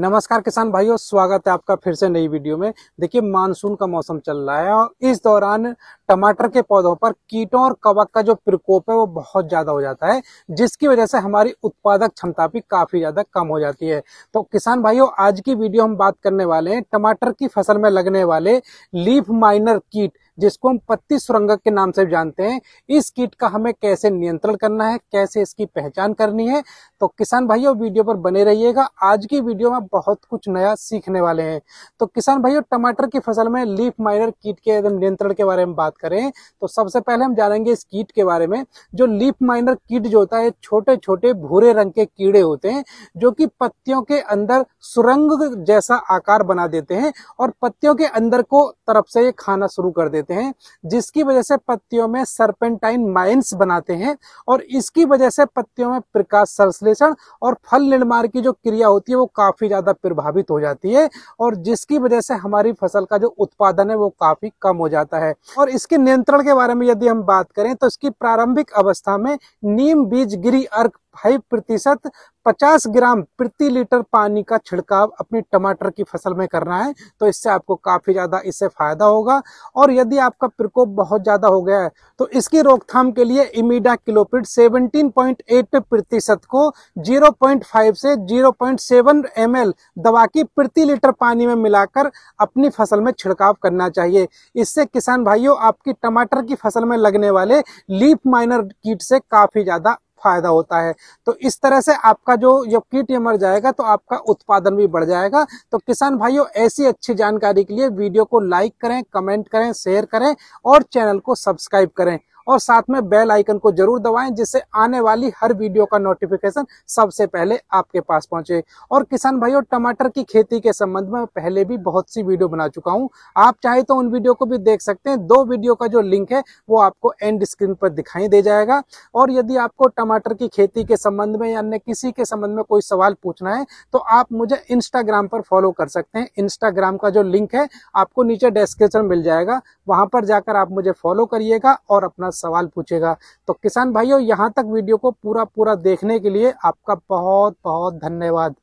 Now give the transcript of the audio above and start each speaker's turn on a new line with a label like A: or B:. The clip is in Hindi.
A: नमस्कार किसान भाइयों स्वागत है आपका फिर से नई वीडियो में देखिए मानसून का मौसम चल रहा है और इस दौरान टमाटर के पौधों पर कीटों और कवक का जो प्रकोप है वो बहुत ज्यादा हो जाता है जिसकी वजह से हमारी उत्पादक क्षमता भी काफी ज्यादा कम हो जाती है तो किसान भाइयों आज की वीडियो हम बात करने वाले हैं टमाटर की फसल में लगने वाले लीफ माइनर कीट जिसको हम पत्ती सुरंगक के नाम से जानते हैं इस कीट का हमें कैसे नियंत्रण करना है कैसे इसकी पहचान करनी है तो किसान भाइयों वीडियो पर बने रहिएगा आज की वीडियो में बहुत कुछ नया सीखने वाले हैं तो किसान भाइयों टमाटर की फसल में लीफ माइनर कीट के एकदम नियंत्रण के बारे में बात करें तो सबसे पहले हम जानेंगे इस कीट के बारे में जो लीफ माइनर कीट जो होता है छोटे छोटे भूरे रंग के कीड़े होते हैं जो कि पत्तियों के अंदर सुरंग जैसा आकार बना देते हैं और पत्तियों के अंदर को तरफ से ये खाना शुरू कर देते हैं करते हैं जिसकी वजह से पत्तियों में सरपेंटाइन माइंस बनाते हैं और इसकी वजह से पत्तियों में प्रकाश संश्लेषण और फल निर्माण की जो क्रिया होती है वो काफ़ी ज़्यादा प्रभावित हो जाती है और जिसकी वजह से हमारी फसल का जो उत्पादन है वो काफ़ी कम हो जाता है और इसके नियंत्रण के बारे में यदि हम बात करें तो इसकी प्रारंभिक अवस्था में नीम बीज गिरी अर्क फाइव प्रतिशत पचास ग्राम प्रति लीटर पानी का छिड़काव अपनी टमाटर की फसल में करना है तो इससे आपको काफ़ी ज़्यादा इससे फ़ायदा होगा और यदि आपका प्रकोप बहुत ज़्यादा हो गया है तो इसकी रोकथाम के लिए इमीडा पॉइंट 17.8 प्रतिशत को 0.5 से 0.7 एल दवा की प्रति लीटर पानी में मिलाकर अपनी फसल में छिड़काव करना चाहिए इससे किसान भाइयों आपकी टमाटर की फसल में लगने वाले लीफ माइनर कीट से काफ़ी ज़्यादा फायदा होता है तो इस तरह से आपका जो जब कीट ये मर जाएगा तो आपका उत्पादन भी बढ़ जाएगा तो किसान भाइयों ऐसी अच्छी जानकारी के लिए वीडियो को लाइक करें कमेंट करें शेयर करें और चैनल को सब्सक्राइब करें और साथ में बेल आइकन को जरूर दबाएं जिससे आने वाली हर वीडियो का नोटिफिकेशन सबसे पहले आपके पास पहुंचे और किसान भाइयों टमाटर की खेती के संबंध में पहले भी बहुत सी वीडियो बना चुका हूं आप चाहे तो उन वीडियो को भी देख सकते हैं दो वीडियो का जो लिंक है वो आपको एंड स्क्रीन पर दिखाई दे जाएगा और यदि आपको टमाटर की खेती के संबंध में या अन्य किसी के संबंध में कोई सवाल पूछना है तो आप मुझे इंस्टाग्राम पर फॉलो कर सकते हैं इंस्टाग्राम का जो लिंक है आपको नीचे डिस्क्रिप्शन मिल जाएगा वहां पर जाकर आप मुझे फॉलो करिएगा और अपना सवाल पूछेगा तो किसान भाइयों यहाँ तक वीडियो को पूरा पूरा देखने के लिए आपका बहुत बहुत धन्यवाद